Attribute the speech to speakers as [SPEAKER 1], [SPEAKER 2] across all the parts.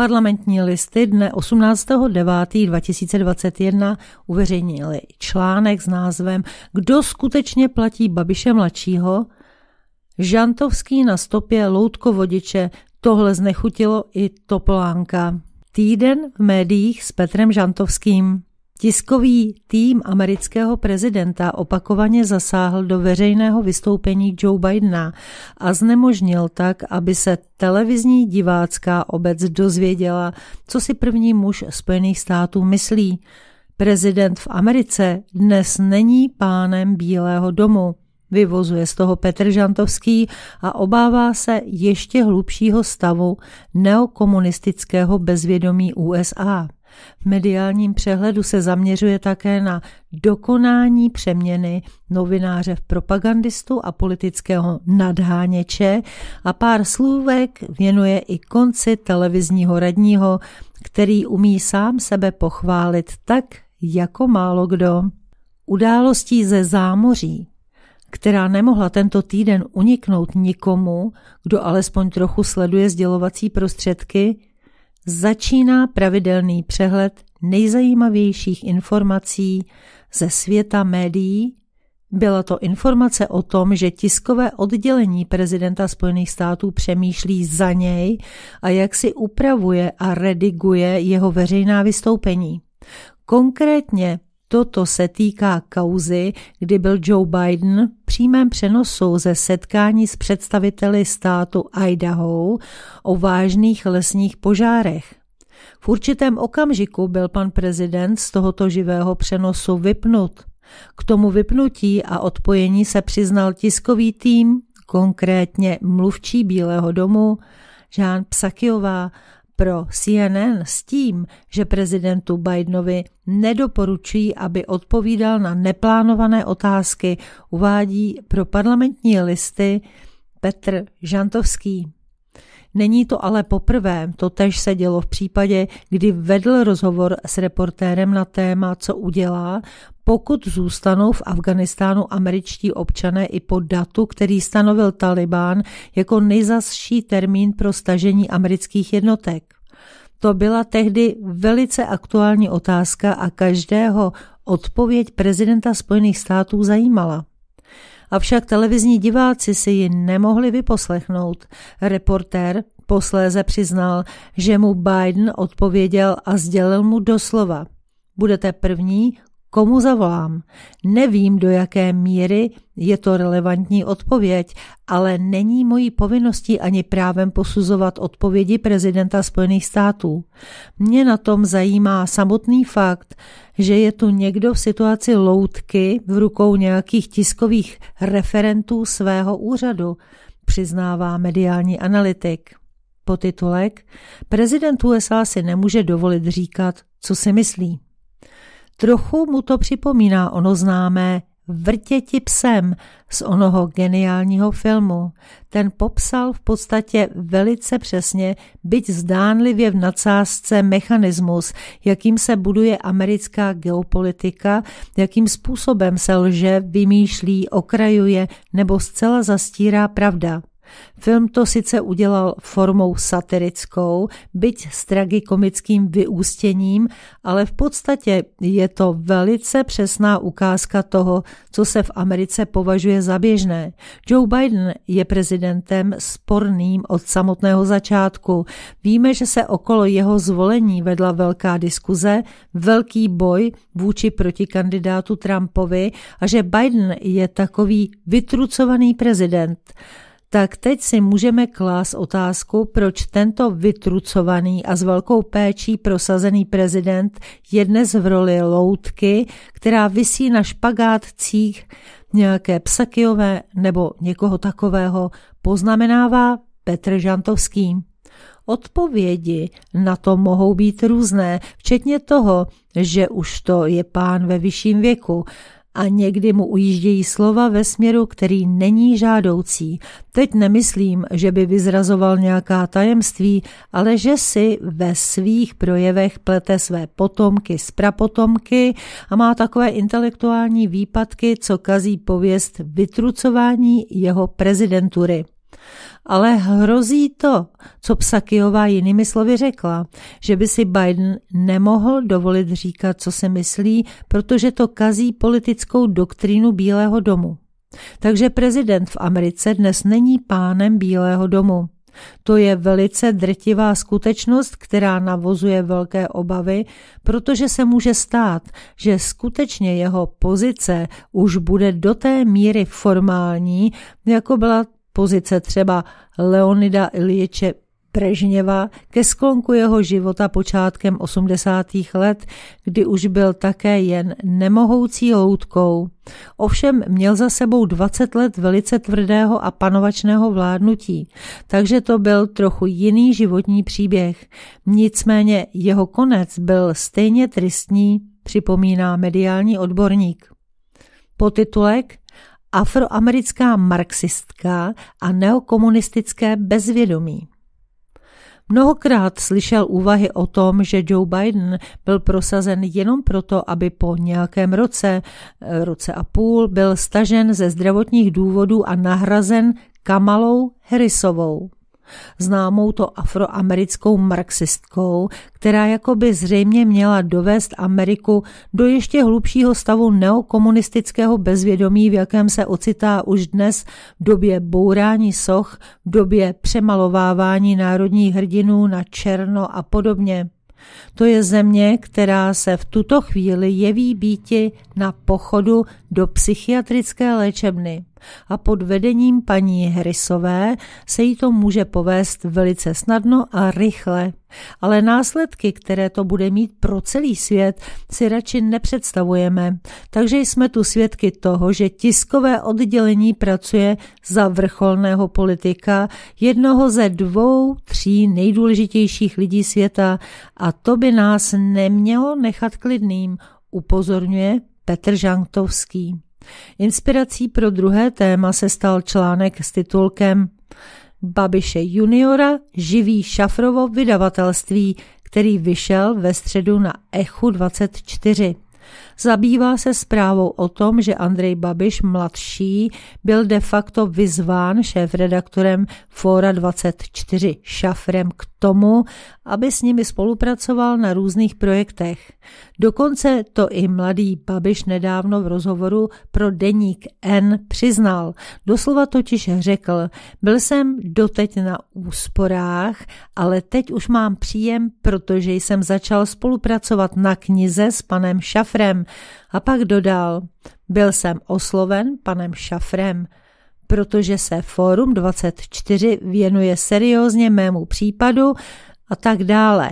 [SPEAKER 1] Parlamentní listy dne 18.9.2021 uveřejnili článek s názvem Kdo skutečně platí Babiše mladšího? Žantovský na stopě loutkovodiče tohle znechutilo i Topolánka. Týden v médiích s Petrem Žantovským. Tiskový tým amerického prezidenta opakovaně zasáhl do veřejného vystoupení Joe Bidena a znemožnil tak, aby se televizní divácká obec dozvěděla, co si první muž Spojených států myslí. Prezident v Americe dnes není pánem Bílého domu. Vyvozuje z toho Petr Žantovský a obává se ještě hlubšího stavu neokomunistického bezvědomí USA. V mediálním přehledu se zaměřuje také na dokonání přeměny novináře v propagandistu a politického nadháněče a pár slůvek věnuje i konci televizního radního, který umí sám sebe pochválit tak, jako málo kdo. Událostí ze zámoří která nemohla tento týden uniknout nikomu, kdo alespoň trochu sleduje sdělovací prostředky, začíná pravidelný přehled nejzajímavějších informací ze světa médií. Byla to informace o tom, že tiskové oddělení prezidenta Spojených států přemýšlí za něj a jak si upravuje a rediguje jeho veřejná vystoupení. Konkrétně Toto se týká kauzy, kdy byl Joe Biden v přímém přenosu ze setkání s představiteli státu Idaho o vážných lesních požárech. V určitém okamžiku byl pan prezident z tohoto živého přenosu vypnut. K tomu vypnutí a odpojení se přiznal tiskový tým, konkrétně mluvčí Bílého domu, Žán Psakiová pro CNN s tím, že prezidentu Bidenovi nedoporučují, aby odpovídal na neplánované otázky, uvádí pro parlamentní listy Petr Žantovský. Není to ale poprvé, to tež se dělo v případě, kdy vedl rozhovor s reportérem na téma, co udělá, pokud zůstanou v Afganistánu američtí občané i po datu, který stanovil Taliban jako nejzasší termín pro stažení amerických jednotek. To byla tehdy velice aktuální otázka a každého odpověď prezidenta Spojených států zajímala. Avšak televizní diváci si ji nemohli vyposlechnout. Reportér posléze přiznal, že mu Biden odpověděl a sdělil mu doslova. Budete první, Komu zavolám? Nevím, do jaké míry je to relevantní odpověď, ale není mojí povinností ani právem posuzovat odpovědi prezidenta Spojených států. Mě na tom zajímá samotný fakt, že je tu někdo v situaci loutky v rukou nějakých tiskových referentů svého úřadu, přiznává mediální analytik. Potitulek Prezident USA si nemůže dovolit říkat, co si myslí. Trochu mu to připomíná ono známé Vrtěti psem z onoho geniálního filmu. Ten popsal v podstatě velice přesně, byť zdánlivě v nadsázce mechanismus, jakým se buduje americká geopolitika, jakým způsobem se lže, vymýšlí, okrajuje nebo zcela zastírá pravda. Film to sice udělal formou satirickou, byť s tragikomickým vyústěním, ale v podstatě je to velice přesná ukázka toho, co se v Americe považuje za běžné. Joe Biden je prezidentem sporným od samotného začátku. Víme, že se okolo jeho zvolení vedla velká diskuze, velký boj vůči protikandidátu Trumpovi a že Biden je takový vytrucovaný prezident tak teď si můžeme klást otázku, proč tento vytrucovaný a s velkou péčí prosazený prezident je dnes v roli loutky, která visí na špagátcích nějaké psakiové nebo někoho takového, poznamenává Petr Žantovský. Odpovědi na to mohou být různé, včetně toho, že už to je pán ve vyšším věku, a někdy mu ujíždějí slova ve směru, který není žádoucí. Teď nemyslím, že by vyzrazoval nějaká tajemství, ale že si ve svých projevech plete své potomky z prapotomky a má takové intelektuální výpadky, co kazí pověst vytrucování jeho prezidentury. Ale hrozí to, co Psakiová jinými slovy řekla, že by si Biden nemohl dovolit říkat, co se myslí, protože to kazí politickou doktrínu Bílého domu. Takže prezident v Americe dnes není pánem Bílého domu. To je velice drtivá skutečnost, která navozuje velké obavy, protože se může stát, že skutečně jeho pozice už bude do té míry formální, jako byla pozice třeba Leonida Ilječe Brežněva ke sklonku jeho života počátkem 80. let, kdy už byl také jen nemohoucí loutkou. Ovšem měl za sebou 20 let velice tvrdého a panovačného vládnutí, takže to byl trochu jiný životní příběh. Nicméně jeho konec byl stejně tristní, připomíná mediální odborník. titulek afroamerická marxistka a neokomunistické bezvědomí. Mnohokrát slyšel úvahy o tom, že Joe Biden byl prosazen jenom proto, aby po nějakém roce, eh, roce a půl, byl stažen ze zdravotních důvodů a nahrazen Kamalou Harrisovou známou to afroamerickou marxistkou, která jako by zřejmě měla dovést Ameriku do ještě hlubšího stavu neokomunistického bezvědomí, v jakém se ocitá už dnes v době bourání soch, v době přemalovávání národních hrdinů na černo a podobně. To je země, která se v tuto chvíli jeví býti na pochodu do psychiatrické léčebny a pod vedením paní Hrysové se jí to může povést velice snadno a rychle. Ale následky, které to bude mít pro celý svět, si radši nepředstavujeme. Takže jsme tu svědky toho, že tiskové oddělení pracuje za vrcholného politika, jednoho ze dvou, tří nejdůležitějších lidí světa a to by nás nemělo nechat klidným, upozorňuje Petr Žantovský. Inspirací pro druhé téma se stal článek s titulkem Babiše juniora živí Šafrovo vydavatelství, který vyšel ve středu na Echu 24. Zabývá se zprávou o tom, že Andrej Babiš mladší byl de facto vyzván šéf-redaktorem FORA 24 Šafrem k tomu, aby s nimi spolupracoval na různých projektech. Dokonce to i mladý Babiš nedávno v rozhovoru pro deník N přiznal. Doslova totiž řekl, byl jsem doteď na úsporách, ale teď už mám příjem, protože jsem začal spolupracovat na knize s panem Šafrem a pak dodal, byl jsem osloven panem Šafrem, protože se Fórum 24 věnuje seriózně mému případu a tak dále.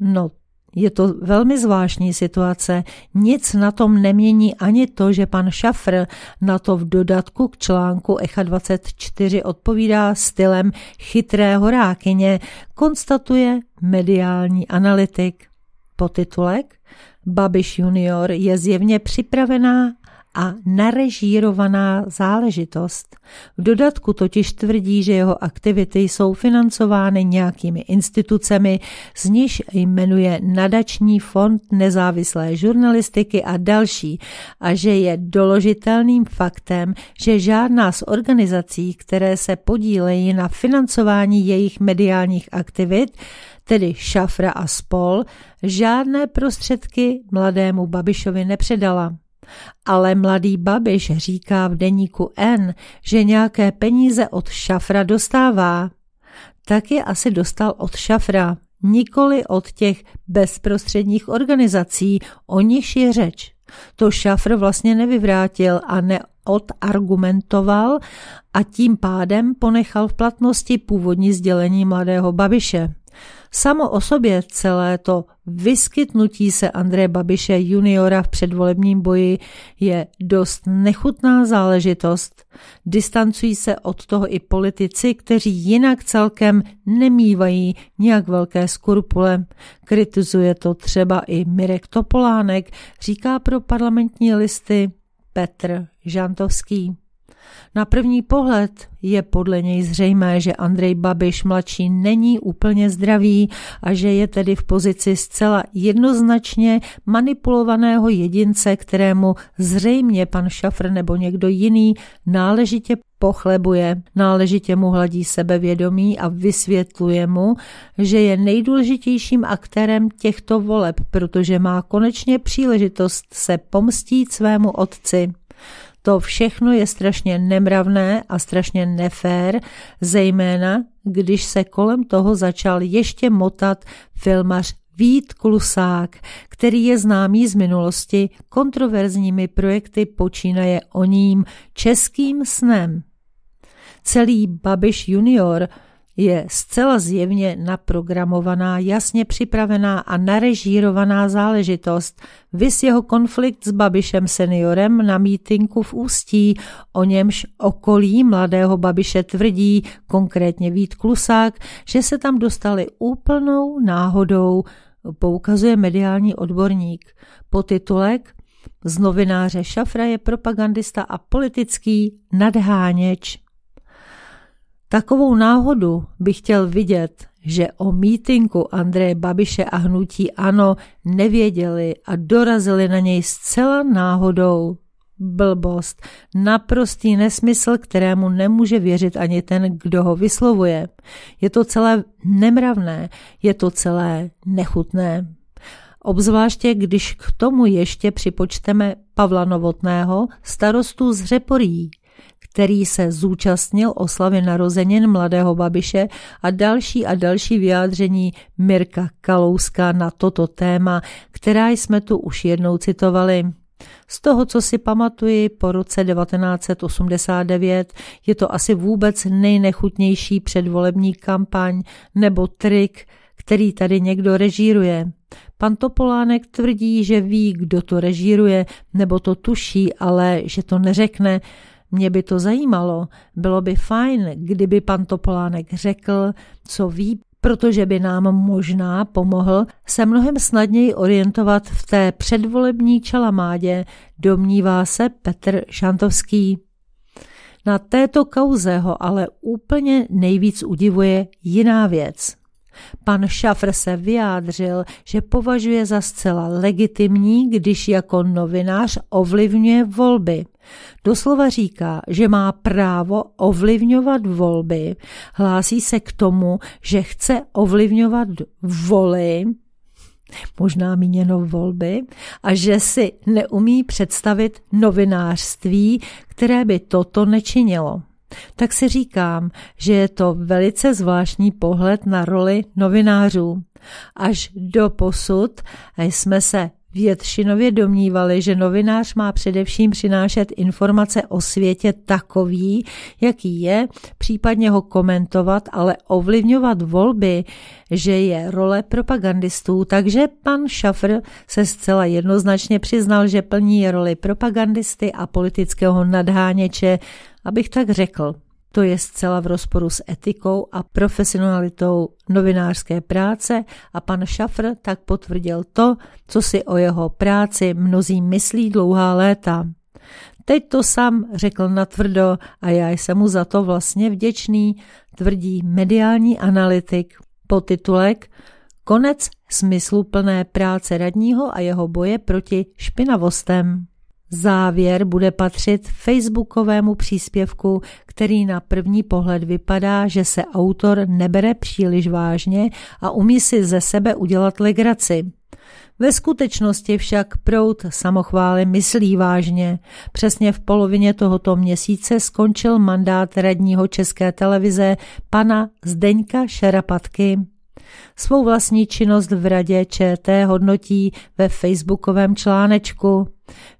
[SPEAKER 1] No, je to velmi zvláštní situace. Nic na tom nemění ani to, že pan Šafr na to v dodatku k článku Echa 24 odpovídá stylem chytré horákyně, konstatuje mediální analytik. titulek. Babiš junior je zjevně připravená a narežírovaná záležitost. V dodatku totiž tvrdí, že jeho aktivity jsou financovány nějakými institucemi, z níž jmenuje Nadační fond nezávislé žurnalistiky a další a že je doložitelným faktem, že žádná z organizací, které se podílejí na financování jejich mediálních aktivit, tedy Šafra a spol, žádné prostředky mladému Babišovi nepředala. Ale mladý Babiš říká v deníku N, že nějaké peníze od Šafra dostává. Tak je asi dostal od Šafra, nikoli od těch bezprostředních organizací, o nichž je řeč. To Šafr vlastně nevyvrátil a neodargumentoval a tím pádem ponechal v platnosti původní sdělení mladého Babiše. Samo o sobě celé to vyskytnutí se Andreje Babiše juniora v předvolebním boji je dost nechutná záležitost. Distancují se od toho i politici, kteří jinak celkem nemývají nějak velké skrupule. Kritizuje to třeba i Mirek Topolánek, říká pro parlamentní listy Petr Žantovský. Na první pohled je podle něj zřejmé, že Andrej Babiš mladší není úplně zdravý a že je tedy v pozici zcela jednoznačně manipulovaného jedince, kterému zřejmě pan Šafr nebo někdo jiný náležitě pochlebuje, náležitě mu hladí sebevědomí a vysvětluje mu, že je nejdůležitějším aktérem těchto voleb, protože má konečně příležitost se pomstít svému otci. To všechno je strašně nemravné a strašně nefér, zejména když se kolem toho začal ještě motat filmař Vít Klusák, který je známý z minulosti kontroverzními projekty počínaje o ním českým snem. Celý Babiš junior – je zcela zjevně naprogramovaná, jasně připravená a narežírovaná záležitost. Vys jeho konflikt s Babišem seniorem na mítinku v Ústí, o němž okolí mladého Babiše tvrdí, konkrétně Vít Klusák, že se tam dostali úplnou náhodou, poukazuje mediální odborník. Po titulek z novináře Šafra je propagandista a politický nadháněč. Takovou náhodu bych chtěl vidět, že o mítinku Andreje Babiše a hnutí Ano nevěděli a dorazili na něj zcela náhodou. Blbost, naprostý nesmysl, kterému nemůže věřit ani ten, kdo ho vyslovuje. Je to celé nemravné, je to celé nechutné. Obzvláště, když k tomu ještě připočteme Pavla Novotného, starostu z Řeporí, který se zúčastnil oslavy narozenin mladého Babiše a další a další vyjádření Mirka Kalouska na toto téma, která jsme tu už jednou citovali. Z toho, co si pamatuji, po roce 1989 je to asi vůbec nejnechutnější předvolební kampaň nebo trik, který tady někdo režíruje. Pan Topolánek tvrdí, že ví, kdo to režíruje, nebo to tuší, ale že to neřekne, mě by to zajímalo, bylo by fajn, kdyby pan Topolánek řekl, co ví, protože by nám možná pomohl se mnohem snadněji orientovat v té předvolební čalamádě, domnívá se Petr Šantovský. Na této kauze ho ale úplně nejvíc udivuje jiná věc. Pan Šafr se vyjádřil, že považuje za zcela legitimní, když jako novinář ovlivňuje volby. Doslova říká, že má právo ovlivňovat volby, hlásí se k tomu, že chce ovlivňovat voly, možná míněno volby, a že si neumí představit novinářství, které by toto nečinilo tak si říkám, že je to velice zvláštní pohled na roli novinářů. Až do posud jsme se většinově domnívali, že novinář má především přinášet informace o světě takový, jaký je, případně ho komentovat, ale ovlivňovat volby, že je role propagandistů. Takže pan Šafr se zcela jednoznačně přiznal, že plní roli propagandisty a politického nadháněče Abych tak řekl, to je zcela v rozporu s etikou a profesionalitou novinářské práce a pan Šafr tak potvrdil to, co si o jeho práci mnozí myslí dlouhá léta. Teď to sám řekl natvrdo a já jsem mu za to vlastně vděčný, tvrdí mediální analytik. Potitulek Konec smysluplné práce radního a jeho boje proti špinavostem. Závěr bude patřit facebookovému příspěvku, který na první pohled vypadá, že se autor nebere příliš vážně a umí si ze sebe udělat legraci. Ve skutečnosti však prout samochvály myslí vážně. Přesně v polovině tohoto měsíce skončil mandát radního České televize pana Zdeňka Šerapatky. Svou vlastní činnost v radě ČT hodnotí ve facebookovém článečku.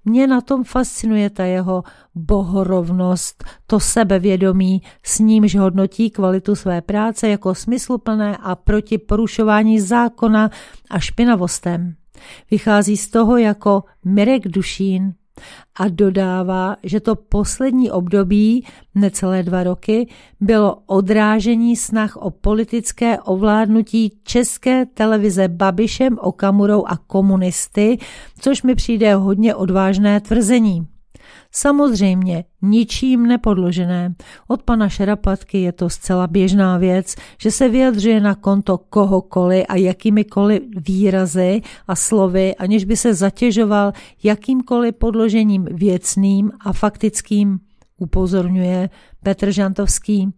[SPEAKER 1] Mě na tom fascinuje ta jeho bohorovnost, to sebevědomí, s nímž hodnotí kvalitu své práce jako smysluplné a proti porušování zákona a špinavostem. Vychází z toho jako Mirek Dušín. A dodává, že to poslední období, necelé dva roky, bylo odrážení snah o politické ovládnutí české televize Babišem, Okamurou a komunisty, což mi přijde hodně odvážné tvrzení. Samozřejmě ničím nepodložené. Od pana Šerapatky je to zcela běžná věc, že se vyjadřuje na konto kohokoliv a jakýmikoliv výrazy a slovy, aniž by se zatěžoval jakýmkoliv podložením věcným a faktickým, upozorňuje Petr Žantovský.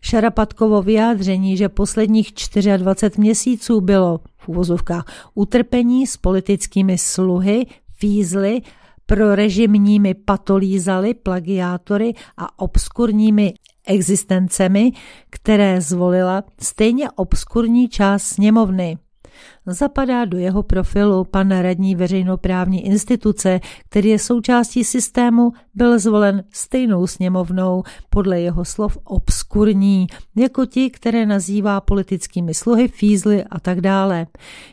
[SPEAKER 1] Šarapatkovo vyjádření, že posledních 24 měsíců bylo v uvozovkách utrpení s politickými sluhy, fízly prorežimními patolízali, plagiátory a obskurními existencemi, které zvolila stejně obskurní část sněmovny. Zapadá do jeho profilu pan radní veřejnoprávní instituce, který je součástí systému, byl zvolen stejnou sněmovnou, podle jeho slov obskurní, jako ti, které nazývá politickými sluhy, fízly a tak dále.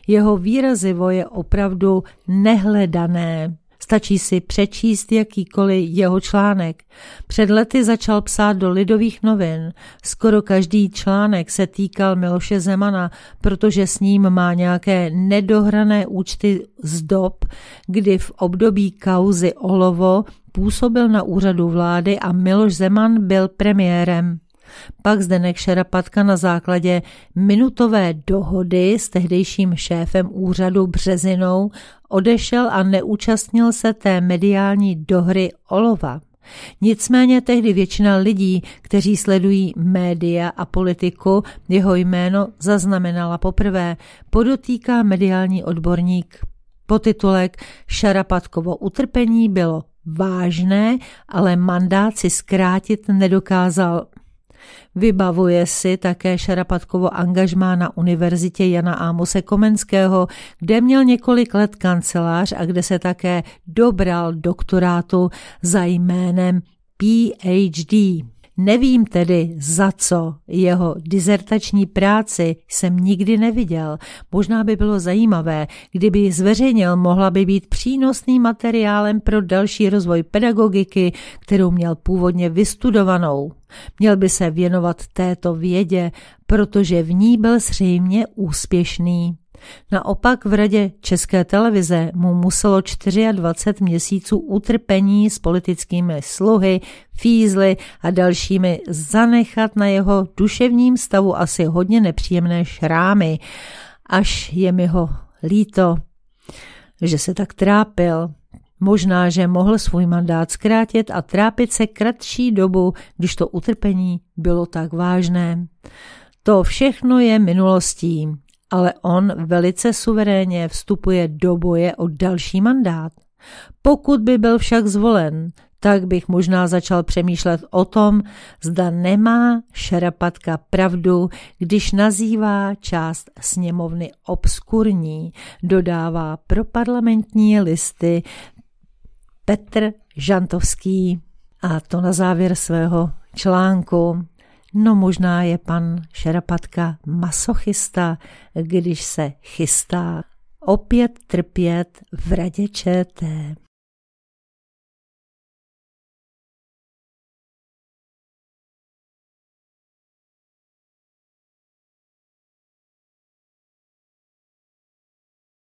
[SPEAKER 1] Jeho výrazivo je opravdu nehledané. Stačí si přečíst jakýkoliv jeho článek. Před lety začal psát do lidových novin. Skoro každý článek se týkal Miloše Zemana, protože s ním má nějaké nedohrané účty z dob, kdy v období kauzy Olovo působil na úřadu vlády a Miloš Zeman byl premiérem. Pak Zdenek Šerapatka na základě minutové dohody s tehdejším šéfem úřadu Březinou odešel a neúčastnil se té mediální dohry Olova. Nicméně tehdy většina lidí, kteří sledují média a politiku, jeho jméno zaznamenala poprvé, podotýká mediální odborník. Potitulek Šarapatkovo utrpení bylo vážné, ale mandát si zkrátit nedokázal. Vybavuje si také Šarapatkovo angažmá na Univerzitě Jana Ámose Komenského, kde měl několik let kancelář a kde se také dobral doktorátu za jménem PhD. Nevím tedy, za co jeho dizertační práci jsem nikdy neviděl. Možná by bylo zajímavé, kdyby ji zveřejnil, mohla by být přínosným materiálem pro další rozvoj pedagogiky, kterou měl původně vystudovanou. Měl by se věnovat této vědě, protože v ní byl zřejmě úspěšný. Naopak v radě České televize mu muselo 24 měsíců utrpení s politickými sluhy, fízly a dalšími zanechat na jeho duševním stavu asi hodně nepříjemné šrámy. Až je mi ho líto, že se tak trápil. Možná, že mohl svůj mandát zkrátit a trápit se kratší dobu, když to utrpení bylo tak vážné. To všechno je minulostí ale on velice suverénně vstupuje do boje o další mandát. Pokud by byl však zvolen, tak bych možná začal přemýšlet o tom, zda nemá Šarapatka pravdu, když nazývá část sněmovny obskurní, dodává pro parlamentní listy Petr Žantovský. A to na závěr svého článku. No možná je pan Šerapatka masochista, když se chystá opět trpět v radě ČT.